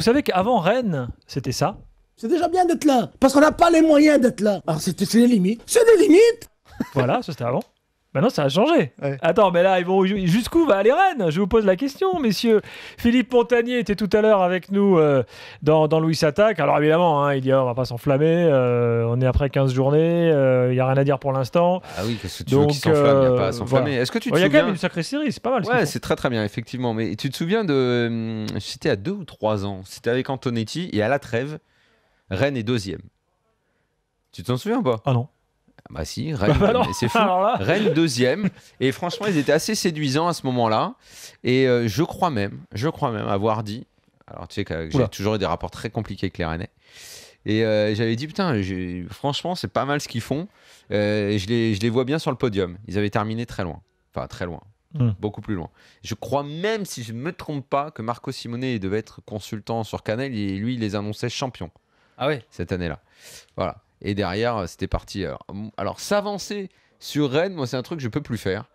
Vous savez qu'avant Rennes, c'était ça. C'est déjà bien d'être là, parce qu'on n'a pas les moyens d'être là. Alors c'est les limites. C'est des limites Voilà, c'était avant. Maintenant, bah ça a changé. Attends, mais là, ils vont jusqu'où va aller Rennes Je vous pose la question, messieurs. Philippe Pontanier était tout à l'heure avec nous euh, dans, dans, Louis Attaque. Alors, évidemment, hein, il dit a, oh, on va pas s'enflammer. Euh, on est après 15 journées. Euh, il y n'y a rien à dire pour l'instant. Ah oui, qu'est-ce que tu Donc, Il n'y a pas à s'enflammer. Est-ce que tu te souviens... Oh, il y a quand même une sacrée série, c'est pas mal. c'est très très bien, effectivement. Mais tu te souviens de. Hum, c'était à 2 ou 3 ans. C'était avec Antonetti et à la trêve, Rennes est deuxième. Tu t'en souviens pas Ah non. Ah bah si, bah Rennes, bah c'est deuxième. Et franchement, ils étaient assez séduisants à ce moment-là. Et euh, je crois même, je crois même avoir dit. Alors tu sais que j'ai toujours eu des rapports très compliqués avec les Rennais. Et euh, j'avais dit, putain, franchement, c'est pas mal ce qu'ils font. Euh, je les, vois bien sur le podium. Ils avaient terminé très loin. Enfin, très loin. Hmm. beaucoup plus loin. Je crois même, si je ne me trompe pas, que Marco Simonet devait être consultant sur Canal et lui, il les annonçait champions Ah ouais Cette année-là. Voilà. Et derrière, euh, c'était parti. Euh, alors, s'avancer sur Rennes, moi, c'est un truc que je peux plus faire.